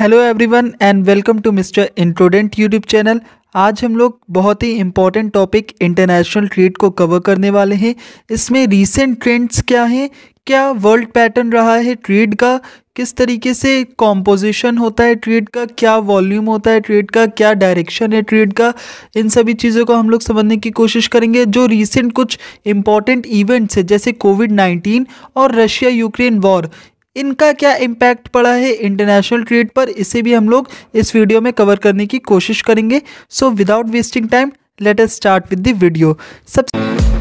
hello everyone and welcome to mister introdent YouTube channel आज हम लोग बहुत ही इम्पॉर्टेंट टॉपिक इंटरनेशनल ट्रेड को कवर करने वाले हैं इसमें रीसेंट ट्रेंड्स क्या हैं क्या वर्ल्ड पैटर्न रहा है ट्रेड का किस तरीके से कॉम्पोजिशन होता है ट्रेड का क्या वॉल्यूम होता है ट्रेड का क्या डायरेक्शन है ट्रेड का इन सभी चीज़ों को हम लोग समझने की कोशिश करेंगे जो रिसेंट कुछ इम्पॉर्टेंट इवेंट्स है जैसे कोविड नाइन्टीन और रशिया यूक्रेन वॉर इनका क्या इम्पैक्ट पड़ा है इंटरनेशनल ट्रेड पर इसे भी हम लोग इस वीडियो में कवर करने की कोशिश करेंगे so without wasting time let's start with the video सबसे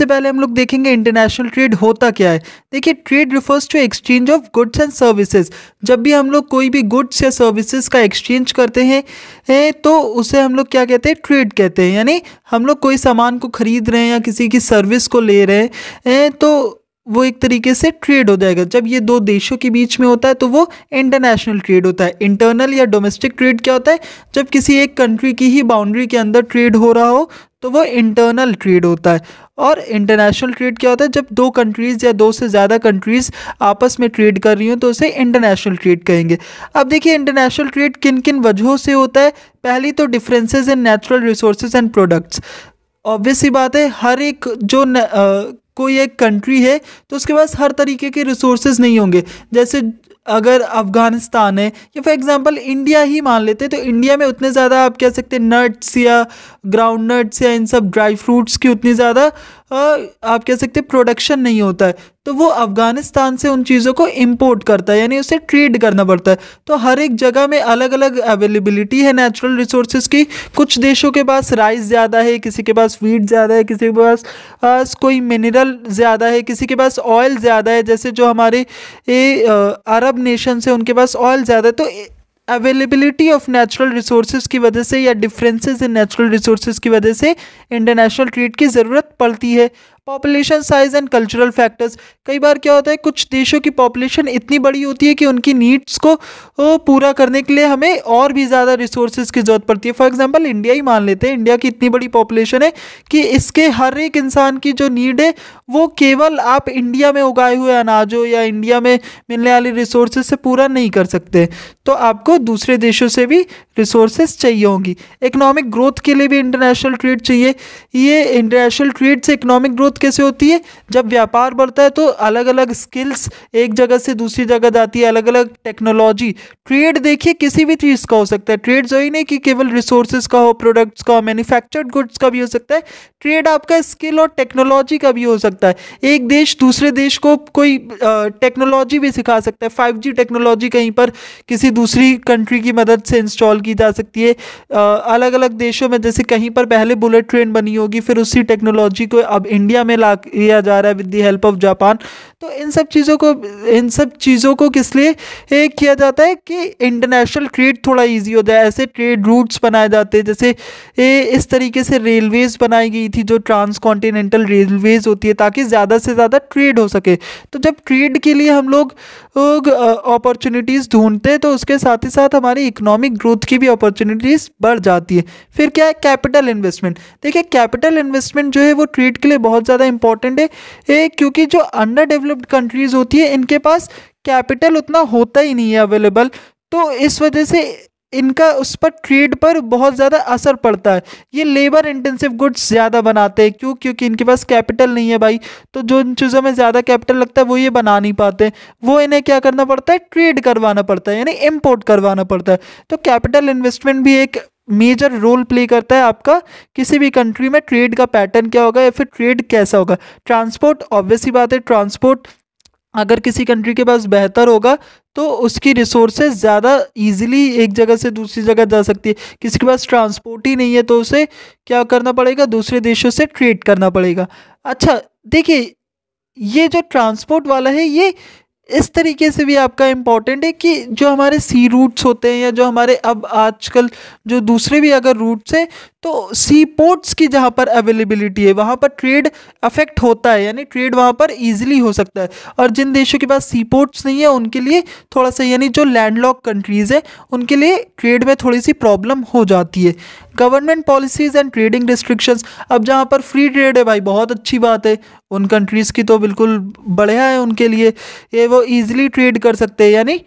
सबसे पहले हम लोग देखेंगे इंटरनेशनल ट्रेड होता क्या है देखिए trade refers to exchange of goods and services जब भी हम लोग कोई भी गुड्स या सर्विसेज का एक्सचेंज करते हैं है, तो उसे हम लोग क्या कहते हैं ट्रेड कहते हैं यानी हम लोग कोई सामान को खरीद रहे हैं या किसी की सर्विस को ले रहे हैं तो वो एक तरीके से ट्रेड हो जाएगा जब ये दो देशों के बीच में होता है तो वो इंटरनेशनल ट्रेड होता है इंटरनल या डोमेस्टिक ट्रेड क्या होता है जब किसी एक कंट्री की ही बाउंड्री के अंदर ट्रेड हो रहा हो तो वो इंटरनल ट्रेड होता है और इंटरनेशनल ट्रेड क्या होता है जब दो कंट्रीज़ या दो से ज़्यादा कंट्रीज़ आपस में ट्रेड कर रही हों तो उसे इंटरनेशनल ट्रेड कहेंगे अब देखिए इंटरनेशनल ट्रेड किन किन वजहों से होता है पहली तो differences in natural resources and products obvious बात है हर एक जो न, आ, कोई एक कंट्री है तो उसके पास हर तरीके के रिसोर्सेज नहीं होंगे जैसे अगर अफ़गानिस्तान है या फॉर एग्ज़ाम्पल इंडिया ही मान लेते हैं तो इंडिया में उतने ज़्यादा आप कह सकते हैं नट्स या ग्राउंड नट्स या इन सब ड्राई फ्रूट्स की उतनी ज़्यादा हाँ, आप कह सकते प्रोडक्शन नहीं होता है तो वो अफ़गानिस्तान से उन चीज़ों को इम्पोर्ट करता है यानी उसे ट्रेड करना पड़ता है तो हर एक जगह में अलग अलग अवेलेबिलिटी है नेचुरल रिसोर्सेज की कुछ देशों के पास राइस ज़्यादा है किसी के पास वीट ज़्यादा है किसी के पास आ, कोई मिनरल ज़्यादा है किसी के पास ऑयल ज़्यादा है जैसे जो हमारे ए, अरब नेशन से उनके पास ऑयल ज़्यादा है तो अवेलेबिलिटी ऑफ नेचुरल रिसोर्स की वजह से या डिफरेंसेस इन नेचुरल रिसोर्स की वजह से इंटरनेशनल ट्रेड की ज़रूरत पड़ती है population size and cultural factors कई बार क्या होता है कुछ देशों की पॉपुलेशन इतनी बड़ी होती है कि उनकी नीड्स को पूरा करने के लिए हमें और भी ज़्यादा रिसोर्सेज की ज़रूरत पड़ती है फॉर एग्जाम्पल इंडिया ही मान लेते हैं इंडिया की इतनी बड़ी पॉपुलेशन है कि इसके हर एक इंसान की जो नीड है वो केवल आप इंडिया में उगाए हुए अनाजों या इंडिया में मिलने वाली रिसोर्सेज से पूरा नहीं कर सकते तो आपको दूसरे देशों से भी रिसोर्सेज चाहिए होंगी इकोनॉमिक ग्रोथ के लिए भी इंटरनेशनल ट्रेड चाहिए ये इंटरनेशनल ट्रेड से इकोनॉमिक ग्रोथ कैसे होती है जब व्यापार बढ़ता है तो अलग अलग स्किल्स एक जगह से दूसरी जगह जाती है अलग अलग टेक्नोलॉजी ट्रेड देखिए किसी भी चीज़ का हो सकता है ट्रेड ही नहीं कि केवल रिसोर्सेज का हो प्रोडक्ट्स का हो मैन्युफैक्चर्ड गुड्स का भी हो सकता है ट्रेड आपका स्किल और टेक्नोलॉजी का भी हो सकता है एक देश दूसरे देश को कोई टेक्नोलॉजी भी सिखा सकता है फाइव टेक्नोलॉजी कहीं पर किसी दूसरी कंट्री की मदद से इंस्टॉल की जा सकती है अलग अलग देशों में जैसे कहीं पर पहले बुलेट ट्रेन बनी होगी फिर उसी टेक्नोलॉजी को अब इंडिया में में ला किया जा रहा है with the help of Japan तो इन सब चीज़ों को इन सब चीज़ों को किस लिए किया जाता है कि इंटरनेशनल ट्रेड थोड़ा इजी होता है ऐसे ट्रेड रूट्स बनाए जाते हैं जैसे ए, इस तरीके से रेलवेज़ बनाई गई थी जो ट्रांस कॉन्टीनेंटल रेलवेज़ होती है ताकि ज़्यादा से ज़्यादा ट्रेड हो सके तो जब ट्रेड के लिए हम लोग अपॉर्चुनिटीज़ ढूंढते हैं तो उसके साथ ही साथ हमारी इकोनॉमिक ग्रोथ की भी अपॉर्चुनिटीज़ बढ़ जाती है फिर क्या है कैपिटल इन्वेस्टमेंट देखिए कैपिटल इन्वेस्टमेंट जो है वो ट्रेड के लिए बहुत ज़्यादा इंपॉर्टेंट है ए, क्योंकि जो अंडर डेवलप डेवलप्ड कंट्रीज़ होती है इनके पास कैपिटल उतना होता ही नहीं है अवेलेबल तो इस वजह से इनका उस पर ट्रेड पर बहुत ज़्यादा असर पड़ता है ये लेबर इंटेंसिव गुड्स ज़्यादा बनाते हैं क्यों क्योंकि इनके पास कैपिटल नहीं है भाई तो जो इन चीज़ों में ज़्यादा कैपिटल लगता है वो ये बना नहीं पाते वो इन्हें क्या करना पड़ता है ट्रेड करवाना पड़ता है यानी इम्पोर्ट करवाना पड़ता है तो कैपिटल इन्वेस्टमेंट भी एक मेजर रोल प्ले करता है आपका किसी भी कंट्री में ट्रेड का पैटर्न क्या होगा या फिर ट्रेड कैसा होगा ट्रांसपोर्ट ऑब्वियस ही बात है ट्रांसपोर्ट अगर किसी कंट्री के पास बेहतर होगा तो उसकी रिसोर्सेज ज़्यादा इजीली एक जगह से दूसरी जगह जा सकती है किसी के पास ट्रांसपोर्ट ही नहीं है तो उसे क्या करना पड़ेगा दूसरे देशों से ट्रेड करना पड़ेगा अच्छा देखिए ये जो ट्रांसपोर्ट वाला है ये इस तरीके से भी आपका इम्पॉर्टेंट है कि जो हमारे सी रूट्स होते हैं या जो हमारे अब आजकल जो दूसरे भी अगर रूट्स हैं तो सी पोर्ट्स की जहाँ पर अवेलेबिलिटी है वहाँ पर ट्रेड अफेक्ट होता है यानी ट्रेड वहाँ पर ईजिली हो सकता है और जिन देशों के पास सी पोर्ट्स नहीं है उनके लिए थोड़ा सा यानी जो लैंडलॉक कंट्रीज़ है उनके लिए ट्रेड में थोड़ी सी प्रॉब्लम हो जाती है government policies and trading restrictions अब जहाँ पर फ्री ट्रेड है भाई बहुत अच्छी बात है उन कंट्रीज़ की तो बिल्कुल बढ़िया है उनके लिए ये वो ईजिली ट्रेड कर सकते हैं यानी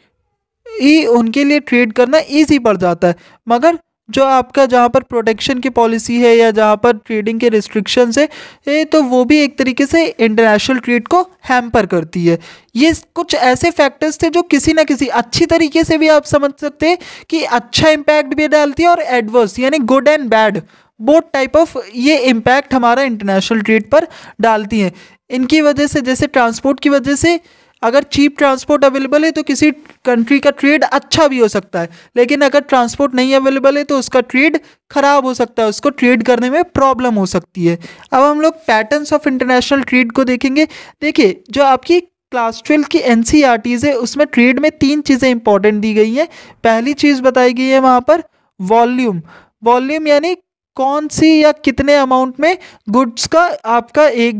ई उनके लिए ट्रेड करना ईजी पड़ जाता है मगर जो आपका जहाँ पर प्रोटेक्शन की पॉलिसी है या जहाँ पर ट्रेडिंग के रिस्ट्रिक्शंस है ए, तो वो भी एक तरीके से इंटरनेशनल ट्रेड को हैम्पर करती है ये कुछ ऐसे फैक्टर्स थे जो किसी ना किसी अच्छी तरीके से भी आप समझ सकते हैं कि अच्छा इम्पैक्ट भी डालती है और एडवर्स यानी good and bad both type of ये इम्पैक्ट हमारा इंटरनेशनल ट्रेड पर डालती हैं इनकी वजह से जैसे ट्रांसपोर्ट की वजह से अगर चीप ट्रांसपोर्ट अवेलेबल है तो किसी कंट्री का ट्रेड अच्छा भी हो सकता है लेकिन अगर ट्रांसपोर्ट नहीं अवेलेबल है तो उसका ट्रेड ख़राब हो सकता है उसको ट्रेड करने में प्रॉब्लम हो सकती है अब हम लोग पैटर्न्स ऑफ इंटरनेशनल ट्रेड को देखेंगे देखिए जो आपकी क्लास ट्वेल्व की एन e है उसमें ट्रेड में तीन चीज़ें इंपॉर्टेंट दी गई हैं पहली चीज़ बताई गई है वहाँ पर वॉल्यूम वॉल्यूम यानी कौन सी या कितने अमाउंट में गुड्स का आपका एक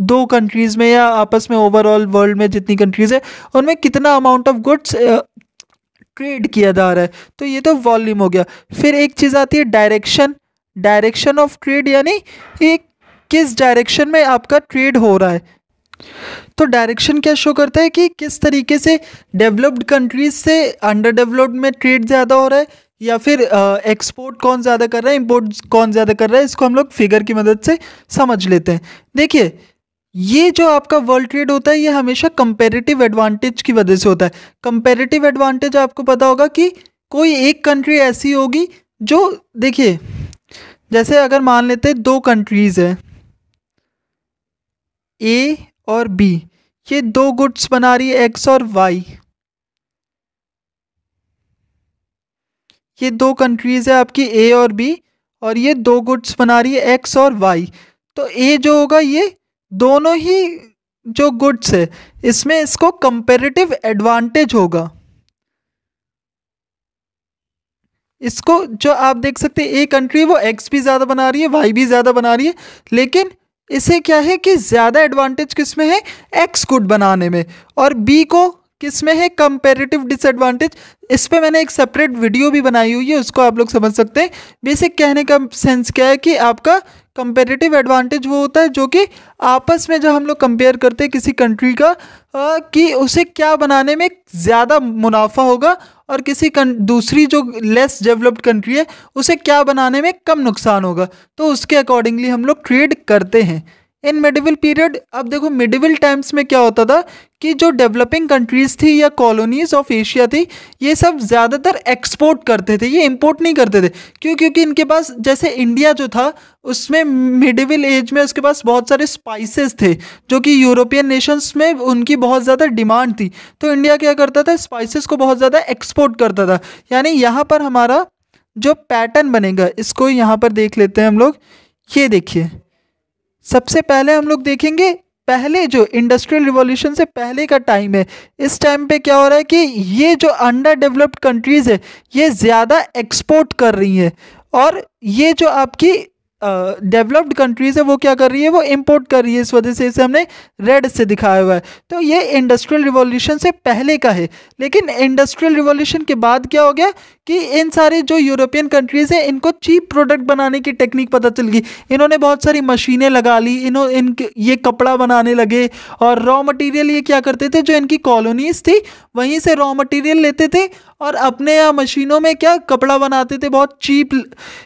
दो कंट्रीज़ में या आपस में ओवरऑल वर्ल्ड में जितनी कंट्रीज़ है उनमें कितना अमाउंट ऑफ गुड्स ट्रेड किया जा रहा है तो ये तो वॉल्यूम हो गया फिर एक चीज़ आती है डायरेक्शन डायरेक्शन ऑफ ट्रेड यानी एक किस डायरेक्शन में आपका ट्रेड हो रहा है तो डायरेक्शन क्या शो करता है कि किस तरीके से डेवलप्ड कंट्रीज से अंडर डेवलप्ड में ट्रेड ज़्यादा हो रहा है या फिर एक्सपोर्ट कौन ज़्यादा कर रहा है इंपोर्ट कौन ज़्यादा कर रहा है इसको हम लोग फिगर की मदद से समझ लेते हैं देखिए ये जो आपका वर्ल्ड ट्रेड होता है ये हमेशा कंपेरेटिव एडवांटेज की वजह से होता है कंपेरेटिव एडवांटेज आपको पता होगा कि कोई एक कंट्री ऐसी होगी जो देखिए जैसे अगर मान लेते हैं दो कंट्रीज़ हैं ए और बी ये दो गुड्स बना रही है एक्स और वाई ये दो कंट्रीज़ है आपकी ए और बी और ये दो गुड्स बना रही है एक्स और वाई तो ए जो होगा ये दोनों ही जो गुड्स है इसमें इसको कंपेरेटिव एडवांटेज होगा इसको जो आप देख सकते हैं ए कंट्री वो एक्स भी ज़्यादा बना रही है वाई भी ज़्यादा बना रही है लेकिन इसे क्या है कि ज़्यादा एडवांटेज किस में है एक्स गुड बनाने में और बी को किसमें है कंपेरेटिव डिसएडवांटेज इस पर मैंने एक सेपरेट वीडियो भी बनाई हुई है उसको आप लोग समझ सकते हैं बेसिक कहने का सेंस क्या है कि आपका कंपेरेटिव एडवांटेज वो होता है जो कि आपस में जब हम लोग कंपेयर करते हैं किसी कंट्री का आ, कि उसे क्या बनाने में ज़्यादा मुनाफा होगा और किसी दूसरी जो लेस डेवलप्ड कंट्री है उसे क्या बनाने में कम नुकसान होगा तो उसके अकॉर्डिंगली हम लोग ट्रेड करते हैं इन मिडिवल पीरियड अब देखो मिडिवल टाइम्स में क्या होता था कि जो डेवलपिंग कंट्रीज़ थी या कॉलोनीज़ ऑफ एशिया थी ये सब ज़्यादातर एक्सपोर्ट करते थे ये इंपोर्ट नहीं करते थे क्यों क्योंकि इनके पास जैसे इंडिया जो था उसमें मिडिवल एज में उसके पास बहुत सारे स्पाइसेस थे जो कि यूरोपियन नेशंस में उनकी बहुत ज़्यादा डिमांड थी तो इंडिया क्या करता था स्पाइसिस को बहुत ज़्यादा एक्सपोर्ट करता था यानी यहाँ पर हमारा जो पैटर्न बनेगा इसको यहाँ पर देख लेते हैं हम लोग ये देखिए सबसे पहले हम लोग देखेंगे पहले जो इंडस्ट्रियल रिवॉल्यूशन से पहले का टाइम है इस टाइम पे क्या हो रहा है कि ये जो अंडर डेवलप्ड कंट्रीज़ है ये ज़्यादा एक्सपोर्ट कर रही हैं और ये जो आपकी डेवलप्ड uh, कंट्रीज़ है वो क्या कर रही है वो इंपोर्ट कर रही है इस वजह से इसे हमने रेड से दिखाया हुआ है तो ये इंडस्ट्रियल रिवॉल्यूशन से पहले का है लेकिन इंडस्ट्रियल रिवॉल्यूशन के बाद क्या हो गया कि इन सारे जो यूरोपियन कंट्रीज़ हैं इनको चीप प्रोडक्ट बनाने की टेक्निक पता चल गई इन्होंने बहुत सारी मशीनें लगा ली इन्हों इन ये कपड़ा बनाने लगे और रॉ मटेरियल ये क्या करते थे जो इनकी कॉलोनीज़ थी वहीं से रॉ मटेरियल लेते थे और अपने यहाँ मशीनों में क्या कपड़ा बनाते थे बहुत चीप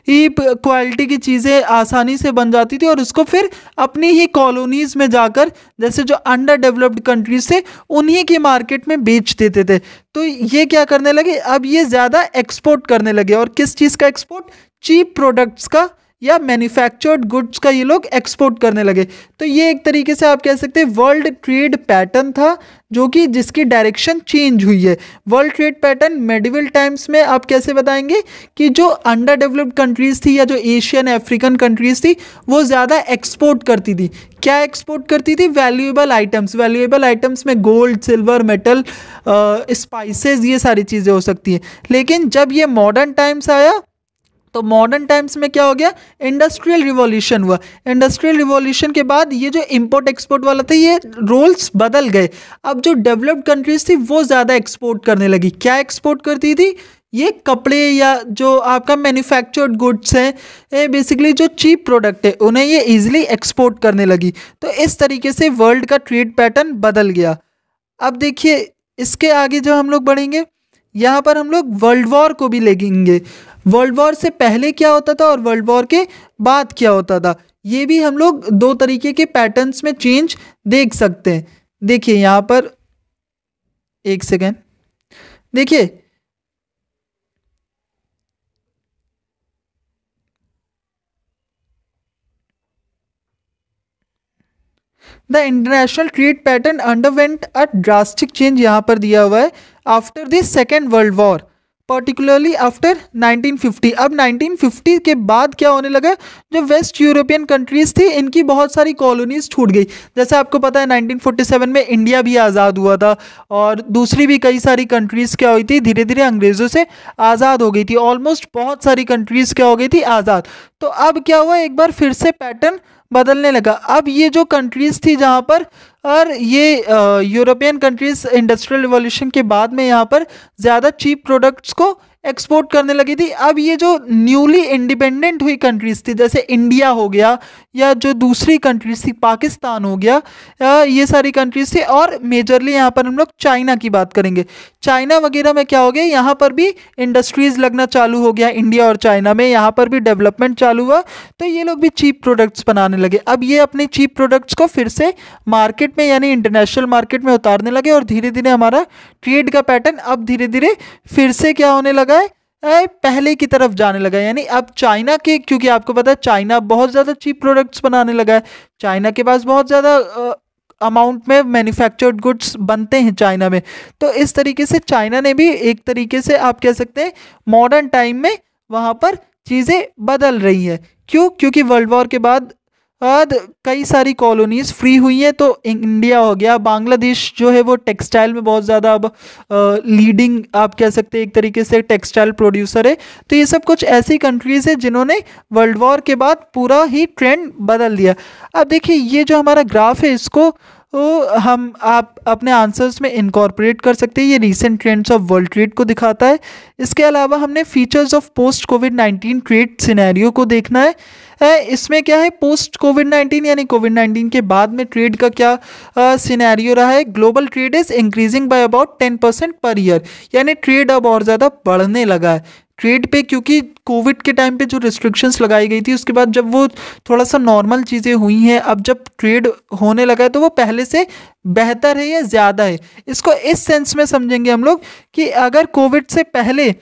ही क्वालिटी की चीज़ें आसानी से बन जाती थी और उसको फिर अपनी ही कॉलोनीज़ में जाकर जैसे जो अंडर डेवलप्ड कंट्रीज थे उन्हीं की मार्केट में बेच देते थे तो ये क्या करने लगे अब ये ज़्यादा एक्सपोर्ट करने लगे और किस चीज़ का एक्सपोर्ट चीप प्रोडक्ट्स का या मैन्युफैक्चर्ड गुड्स का ये लोग एक्सपोर्ट करने लगे तो ये एक तरीके से आप कह सकते हैं वर्ल्ड ट्रेड पैटर्न था जो कि जिसकी डायरेक्शन चेंज हुई है world trade pattern medieval times में आप कैसे बताएंगे कि जो अंडर डेवलप्ड कंट्रीज़ थी या जो एशियन अफ्रीकन कंट्रीज़ थी वो ज़्यादा एक्सपोर्ट करती थी क्या एक्सपोर्ट करती थी वैल्यूएबल आइटम्स वैल्यूएबल आइटम्स में गोल्ड सिल्वर मेटल स्पाइसेस ये सारी चीज़ें हो सकती हैं लेकिन जब ये मॉडर्न टाइम्स आया तो मॉडर्न टाइम्स में क्या हो गया इंडस्ट्रियल रिवॉल्यूशन हुआ इंडस्ट्रियल रिवॉल्यूशन के बाद ये जो इंपोर्ट एक्सपोर्ट वाला था ये रोल्स बदल गए अब जो डेवलप्ड कंट्रीज थी वो ज़्यादा एक्सपोर्ट करने लगी क्या एक्सपोर्ट करती थी ये कपड़े या जो आपका मैन्युफैक्चर्ड गुड्स हैं ये बेसिकली जो चीप प्रोडक्ट है उन्हें ये इजीली एक्सपोर्ट करने लगी तो इस तरीके से वर्ल्ड का ट्रेड पैटर्न बदल गया अब देखिए इसके आगे जो हम लोग बढ़ेंगे यहाँ पर हम लोग वर्ल्ड वॉर को भी लेंगे वर्ल्ड वॉर से पहले क्या होता था और वर्ल्ड वॉर के बाद क्या होता था ये भी हम लोग दो तरीके के पैटर्न्स में चेंज देख सकते हैं देखिए यहाँ पर एक सेकेंड देखिए the international trade pattern underwent a drastic change यहाँ पर दिया हुआ है after the second world war particularly after 1950 अब 1950 के बाद क्या होने लगा जो वेस्ट यूरोपियन कंट्रीज़ थी इनकी बहुत सारी कॉलोनीज़ छूट गई जैसे आपको पता है 1947 में इंडिया भी आज़ाद हुआ था और दूसरी भी कई सारी कंट्रीज़ क्या हुई थी धीरे धीरे अंग्रेज़ों से आज़ाद हो गई थी ऑलमोस्ट बहुत सारी कंट्रीज़ क्या हो गई थी आज़ाद तो अब क्या हुआ एक बार फिर से पैटर्न बदलने लगा अब ये जो कंट्रीज़ थी जहाँ पर और ये यूरोपियन कंट्रीज़ इंडस्ट्रियल रिवॉल्यूशन के बाद में यहाँ पर ज़्यादा चीप प्रोडक्ट्स को एक्सपोर्ट करने लगी थी अब ये जो न्यूली इंडिपेंडेंट हुई कंट्रीज़ थी जैसे इंडिया हो गया या जो दूसरी कंट्रीज़ थी पाकिस्तान हो गया ये सारी कंट्रीज़ थी और मेजरली यहाँ पर हम लोग चाइना की बात करेंगे चाइना वगैरह में क्या हो गया यहाँ पर भी इंडस्ट्रीज़ लगना चालू हो गया इंडिया और चाइना में यहाँ पर भी डेवलपमेंट चालू हुआ तो ये लोग भी चीप प्रोडक्ट्स बनाने लगे अब ये अपने चीप प्रोडक्ट्स को फिर से मार्केट में यानी इंटरनेशनल मार्केट में उतारने लगे और धीरे धीरे हमारा ट्रेड का पैटर्न अब धीरे धीरे फिर से क्या होने लगा है पहले की तरफ जाने लगा यानी अब चाइना के क्योंकि आपको पता है चाइना बहुत ज़्यादा चीप प्रोडक्ट्स बनाने लगा है चाइना के पास बहुत ज़्यादा अमाउंट में मैन्युफैक्चर्ड गुड्स बनते हैं चाइना में तो इस तरीके से चाइना ने भी एक तरीके से आप कह सकते हैं मॉडर्न टाइम में वहाँ पर चीज़ें बदल रही है क्यों क्योंकि वर्ल्ड वॉर के बाद बाद कई सारी कॉलोनीज़ फ्री हुई हैं तो इंडिया हो गया बांग्लादेश जो है वो टेक्सटाइल में बहुत ज़्यादा अब लीडिंग आप कह सकते हैं एक तरीके से टेक्सटाइल प्रोड्यूसर है तो ये सब कुछ ऐसी कंट्रीज़ है जिन्होंने वर्ल्ड वॉर के बाद पूरा ही ट्रेंड बदल दिया अब देखिए ये जो हमारा ग्राफ है इसको तो हम आप अपने आंसर्स में इनकॉर्पोरेट कर सकते हैं ये recent trends of world trade को दिखाता है इसके अलावा हमने features of post covid nineteen trade scenario को देखना है है इसमें क्या है पोस्ट कोविड नाइन्टीन यानी कोविड नाइन्टीन के बाद में ट्रेड का क्या सिनेरियो रहा है global trade is increasing by about ten percent per year यानी ट्रेड अब और ज़्यादा बढ़ने लगा है ट्रेड पे क्योंकि कोविड के टाइम पे जो रिस्ट्रिक्शंस लगाई गई थी उसके बाद जब वो थोड़ा सा नॉर्मल चीज़ें हुई हैं अब जब ट्रेड होने लगा है तो वो पहले से बेहतर है या ज़्यादा है इसको इस सेंस में समझेंगे हम लोग कि अगर कोविड से पहले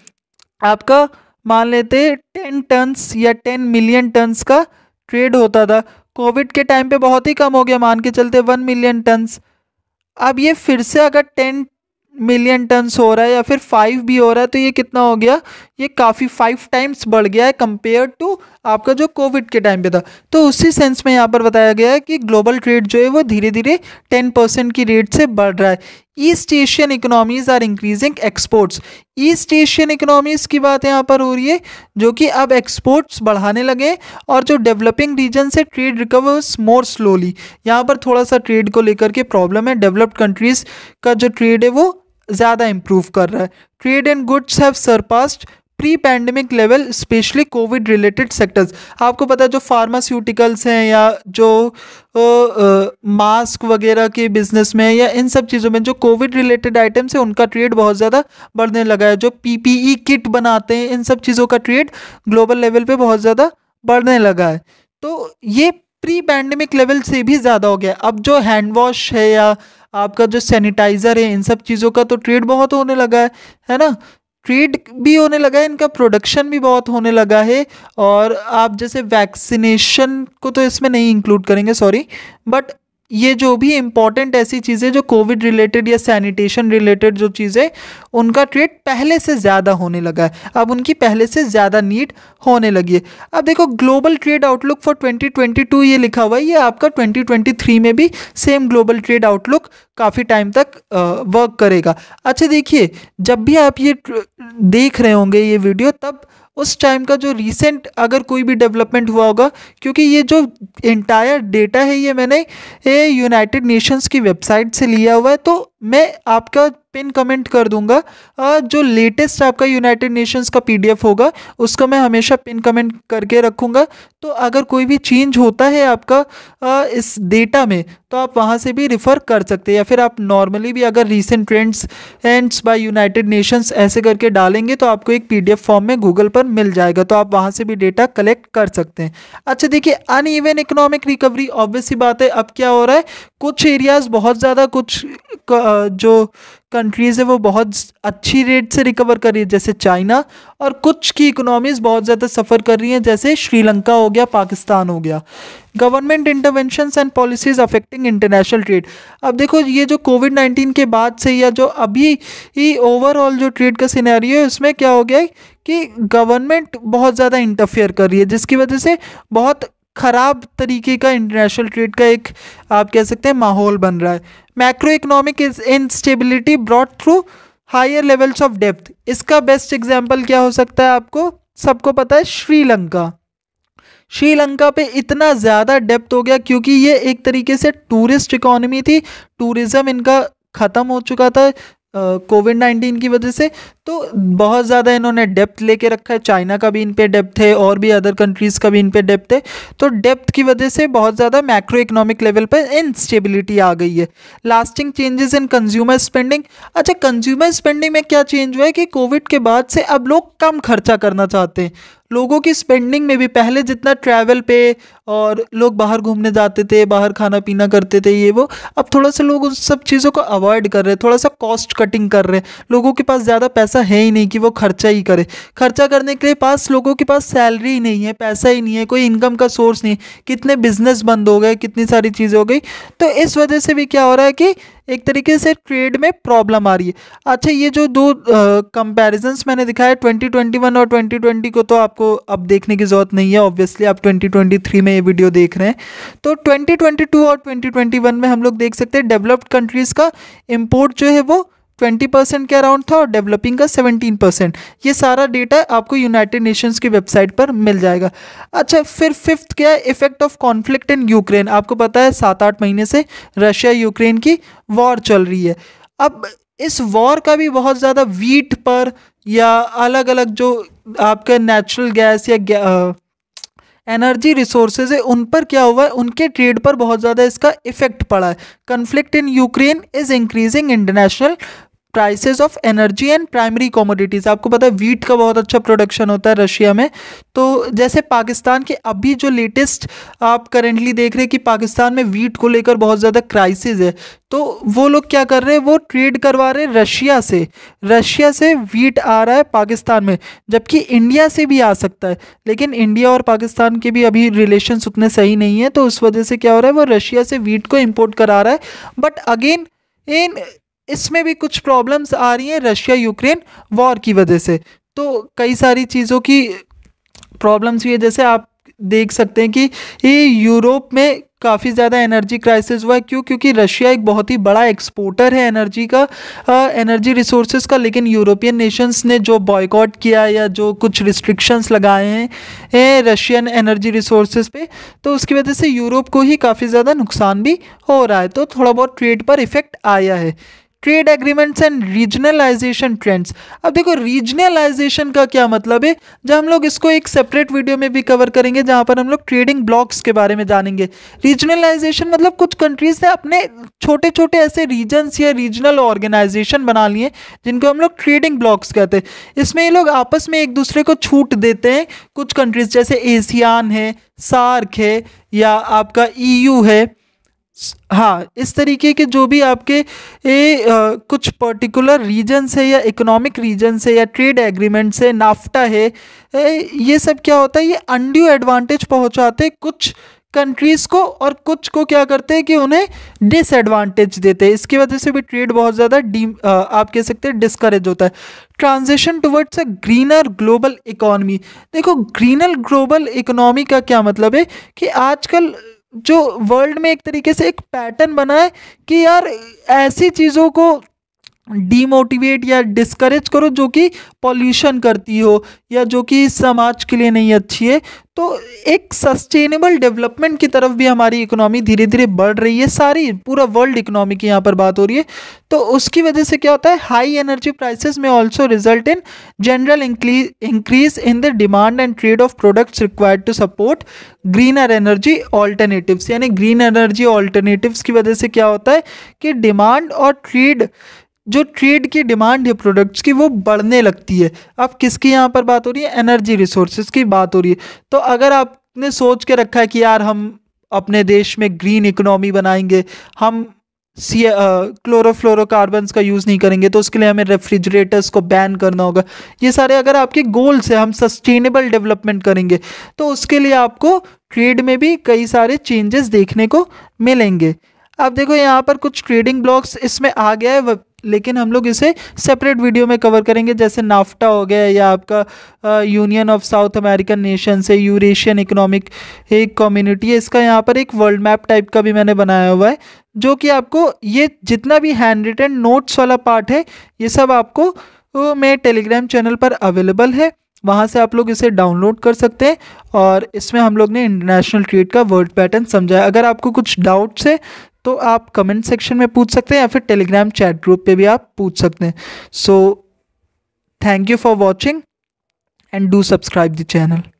आपका मान लेते टेन टन्स या टेन मिलियन टन्स का ट्रेड होता था कोविड के टाइम पे बहुत ही कम हो गया मान के चलते वन मिलियन टन्स अब ये फिर से अगर टेन मिलियन टन्स हो रहा है या फिर फाइव भी हो रहा है तो ये कितना हो गया ये काफ़ी फाइव टाइम्स बढ़ गया है कंपेयर टू आपका जो कोविड के टाइम पे था तो उसी सेंस में यहाँ पर बताया गया है कि ग्लोबल ट्रेड जो है वो धीरे धीरे टेन परसेंट की रेट से बढ़ रहा है East Asian economies are increasing exports East Asian economies की बात यहाँ पर हो रही है जो कि अब एक्सपोर्ट्स बढ़ाने लगे और जो डेवलपिंग रीजन से ट्रेड रिकवर्स मोर स्लोली यहाँ पर थोड़ा सा ट्रेड को लेकर के प्रॉब्लम है डेवलप्ड कंट्रीज़ का जो ट्रेड है वो ज़्यादा इम्प्रूव कर रहा है trade and goods have surpassed pre pandemic level specially covid related sectors आपको पता है जो फार्मास्यूटिकल्स हैं या जो मास्क वगैरह के बिजनेस में या इन सब चीज़ों में जो कोविड रिलेटेड आइटम्स हैं उनका ट्रेड बहुत ज़्यादा बढ़ने लगा है जो पीपीई किट e बनाते हैं इन सब चीज़ों का ट्रेड ग्लोबल लेवल पे बहुत ज़्यादा बढ़ने लगा है तो ये प्री पैंडमिक लेवल से भी ज़्यादा हो गया अब जो हैंड वॉश है या आपका जो सैनिटाइज़र है इन सब चीज़ों का तो ट्रेड बहुत होने लगा है है ना ट्रेड भी होने लगा है इनका प्रोडक्शन भी बहुत होने लगा है और आप जैसे वैक्सीनेशन को तो इसमें नहीं इंक्लूड करेंगे सॉरी बट ये जो भी इम्पॉर्टेंट ऐसी चीज़ें जो कोविड रिलेटेड या सैनिटेशन रिलेटेड जो चीज़ें उनका ट्रेड पहले से ज़्यादा होने लगा है अब उनकी पहले से ज़्यादा नीड होने लगी है अब देखो ग्लोबल ट्रेड आउटलुक फॉर 2022 ये लिखा हुआ है ये आपका 2023 में भी सेम ग्लोबल ट्रेड आउटलुक काफ़ी टाइम तक वर्क करेगा अच्छा देखिए जब भी आप ये देख रहे होंगे ये वीडियो तब उस टाइम का जो रिसेंट अगर कोई भी डेवलपमेंट हुआ होगा क्योंकि ये जो इंटायर डेटा है ये मैंने यूनाइटेड नेशंस की वेबसाइट से लिया हुआ है तो मैं आपका पिन कमेंट कर दूंगा जो लेटेस्ट आपका यूनाइटेड नेशंस का पीडीएफ होगा उसको मैं हमेशा पिन कमेंट करके रखूंगा तो अगर कोई भी चेंज होता है आपका इस डेटा में तो आप वहां से भी रिफ़र कर सकते हैं या फिर आप नॉर्मली भी अगर recent trends ends by United Nations ऐसे करके डालेंगे तो आपको एक पी फॉर्म में गूगल पर मिल जाएगा तो आप वहाँ से भी डेटा कलेक्ट कर सकते हैं अच्छा देखिए uneven economic recovery obvious ही बात है अब क्या हो रहा है कुछ एरियाज़ बहुत ज़्यादा कुछ जो कंट्रीज़ है वो बहुत अच्छी रेट से रिकवर कर रही है जैसे चाइना और कुछ की इकोनॉमीज़ बहुत ज़्यादा सफ़र कर रही हैं जैसे श्रीलंका हो गया पाकिस्तान हो गया government intervention and policies affecting international trade अब देखो ये जो कोविड नाइन्टीन के बाद से या जो अभी ही ओवरऑल जो ट्रेड का सिनेरियो है उसमें क्या हो गया है कि गवर्नमेंट बहुत ज़्यादा इंटरफेयर कर रही है जिसकी वजह से बहुत ख़राब तरीके का इंटरनेशनल ट्रेड का एक आप कह सकते हैं माहौल बन रहा है macro economic instability broad through higher levels of depth इसका बेस्ट एग्जाम्पल क्या हो सकता है आपको सबको पता है श्रीलंका श्रीलंका पे इतना ज़्यादा डेप्थ हो गया क्योंकि ये एक तरीके से टूरिस्ट इकोनॉमी थी टूरिज़्म इनका ख़त्म हो चुका था कोविड नाइन्टीन की वजह से तो बहुत ज़्यादा इन्होंने डेप्थ लेके रखा है चाइना का भी इन पे डेप्थ है और भी अदर कंट्रीज़ का भी इन पे डेप्थ है तो डेप्थ की वजह से बहुत ज़्यादा मैक्रो इकोनॉमिक लेवल पर इनस्टेबिलिटी आ गई है lasting changes in consumer spending अच्छा कंज्यूमर स्पेंडिंग में क्या चेंज हुआ है कि कोविड के बाद से अब लोग कम खर्चा करना चाहते हैं लोगों की स्पेंडिंग में भी पहले जितना ट्रैवल पे और लोग बाहर घूमने जाते थे बाहर खाना पीना करते थे ये वो अब थोड़ा सा लोग उन सब चीज़ों को अवॉइड कर रहे हैं थोड़ा सा कॉस्ट कटिंग कर रहे हैं लोगों के पास ज़्यादा पैसा है ही नहीं कि वो खर्चा ही करे खर्चा करने के लिए पास लोगों के पास सैलरी ही नहीं है पैसा ही नहीं है कोई इनकम का सोर्स नहीं कितने बिजनेस बंद हो गए कितनी सारी चीज़ें हो गई तो इस वजह से भी क्या हो रहा है कि एक तरीके से ट्रेड में प्रॉब्लम आ रही है अच्छा ये जो दो कंपैरिजंस मैंने दिखाया 2021 और 2020 को तो आपको अब देखने की ज़रूरत नहीं है ऑब्वियसली आप 2023 में ये वीडियो देख रहे हैं तो 2022 और 2021 में हम लोग देख सकते हैं डेवलप्ड कंट्रीज़ का इम्पोर्ट जो है वो ट्वेंटी परसेंट के अराउंड था और डेवलपिंग का सेवेंटीन परसेंट ये सारा डेटा आपको यूनाइटेड नेशंस की वेबसाइट पर मिल जाएगा अच्छा फिर फिफ्थ क्या है effect of conflict in Ukraine आपको पता है सात आठ महीने से रशिया यूक्रेन की वॉर चल रही है अब इस वॉर का भी बहुत ज़्यादा वीट पर या अलग अलग जो आपका नेचुरल गैस या गै, एनर्जी रिसोर्सेज है उन पर क्या हुआ है उनके ट्रेड पर बहुत ज़्यादा इसका इफेक्ट पड़ा है conflict in Ukraine is increasing international prices of energy and primary commodities आपको पता है वीट का बहुत अच्छा प्रोडक्शन होता है रशिया में तो जैसे पाकिस्तान के अभी जो लेटेस्ट आप करेंटली देख रहे हैं कि पाकिस्तान में वीट को लेकर बहुत ज़्यादा क्राइसिस है तो वो लोग क्या कर रहे हैं वो ट्रेड करवा रहे हैं रशिया से रशिया से वीट आ रहा है पाकिस्तान में जबकि इंडिया से भी आ सकता है लेकिन इंडिया और पाकिस्तान के भी अभी रिलेशन उतने सही नहीं है तो उस वजह से क्या हो रहा है वो रशिया से वीट को इम्पोर्ट करा रहा है बट अगेन इन इसमें भी कुछ प्रॉब्लम्स आ रही हैं रशिया यूक्रेन वॉर की वजह से तो कई सारी चीज़ों की प्रॉब्लम्स हुई है जैसे आप देख सकते हैं कि ये यूरोप में काफ़ी ज़्यादा एनर्जी क्राइसिस हुआ है क्यों क्योंकि रशिया एक बहुत ही बड़ा एक्सपोर्टर है एनर्जी का आ, एनर्जी रिसोर्सेज का लेकिन यूरोपियन नेशंस ने जो बॉयकॉट किया या जो कुछ रिस्ट्रिक्शंस लगाए हैं रशियन एनर्जी रिसोर्सेज पे तो उसकी वजह से यूरोप को ही काफ़ी ज़्यादा नुकसान भी हो रहा है तो थोड़ा बहुत ट्रेड पर इफ़ेक्ट आया है trade agreements and regionalization trends अब देखो रीजनलाइजेशन का क्या मतलब है जब हम लोग इसको एक सेपरेट वीडियो में भी कवर करेंगे जहां पर हम लोग ट्रेडिंग ब्लॉक्स के बारे में जानेंगे रीजनलाइजेशन मतलब कुछ कंट्रीज ने अपने छोटे छोटे ऐसे रीजन्स या रीजनल ऑर्गेनाइजेशन बना लिए जिनको हम लोग ट्रेडिंग ब्लॉक्स कहते हैं इसमें ये लोग आपस में एक दूसरे को छूट देते हैं कुछ कंट्रीज जैसे एशियान है सार्क है या आपका ईयू e है हाँ इस तरीके के जो भी आपके ए, आ, कुछ पर्टिकुलर रीजन से या इकोनॉमिक रीजन से या ट्रेड एग्रीमेंट से नाफ्टा है ए, ये सब क्या होता है ये अनड्यू एडवांटेज पहुंचाते कुछ कंट्रीज़ को और कुछ को क्या करते हैं कि उन्हें डिसएडवांटेज देते हैं इसकी वजह से भी ट्रेड बहुत ज़्यादा डी आप कह सकते हैं डिस्करेज होता है transition towards a greener global economy देखो ग्रीनर ग्लोबल इकोनॉमी का क्या मतलब है कि आजकल जो वर्ल्ड में एक तरीके से एक पैटर्न बना है कि यार ऐसी चीज़ों को डीमोटिवेट या डिस्करेज करो जो कि पॉल्यूशन करती हो या जो कि समाज के लिए नहीं अच्छी है तो एक सस्टेनेबल डेवलपमेंट की तरफ भी हमारी इकोनॉमी धीरे धीरे बढ़ रही है सारी पूरा वर्ल्ड इकोनॉमी की यहाँ पर बात हो रही है तो उसकी वजह से क्या होता है high energy prices may also result in general increase in the demand and trade of products required to support greener energy alternatives यानी ग्रीन एनर्जी ऑल्टरनेटिव्स की वजह से क्या होता है कि डिमांड और ट्रेड जो ट्रेड की डिमांड है प्रोडक्ट्स की वो बढ़ने लगती है अब किसकी यहाँ पर बात हो रही है एनर्जी रिसोर्सेज की बात हो रही है तो अगर आपने सोच के रखा है कि यार हम अपने देश में ग्रीन इकोनॉमी बनाएंगे हम सी क्लोरोफ्लोरोकार्बन्स का यूज़ नहीं करेंगे तो उसके लिए हमें रेफ्रिजरेटर्स को बैन करना होगा ये सारे अगर आपके गोल्स हैं हम सस्टेनेबल डेवलपमेंट करेंगे तो उसके लिए आपको ट्रेड में भी कई सारे चेंजेस देखने को मिलेंगे अब देखो यहाँ पर कुछ ट्रेडिंग ब्लॉक्स इसमें आ गया है लेकिन हम लोग इसे सेपरेट वीडियो में कवर करेंगे जैसे नाफ्टा हो गया या आपका union of South American nation से यूरेशियन इकोनॉमिक एक कम्युनिटी है इसका यहाँ पर एक वर्ल्ड मैप टाइप का भी मैंने बनाया हुआ है जो कि आपको ये जितना भी हैंड रिटन नोट्स वाला पार्ट है ये सब आपको तो मेरे टेलीग्राम चैनल पर अवेलेबल है वहाँ से आप लोग इसे डाउनलोड कर सकते हैं और इसमें हम लोग ने इंटरनेशनल ट्रेड का वर्ड पैटर्न समझाया अगर आपको कुछ डाउट्स है तो आप कमेंट सेक्शन में पूछ सकते हैं या फिर टेलीग्राम चैट ग्रुप पे भी आप पूछ सकते हैं so thank you for watching and do subscribe the channel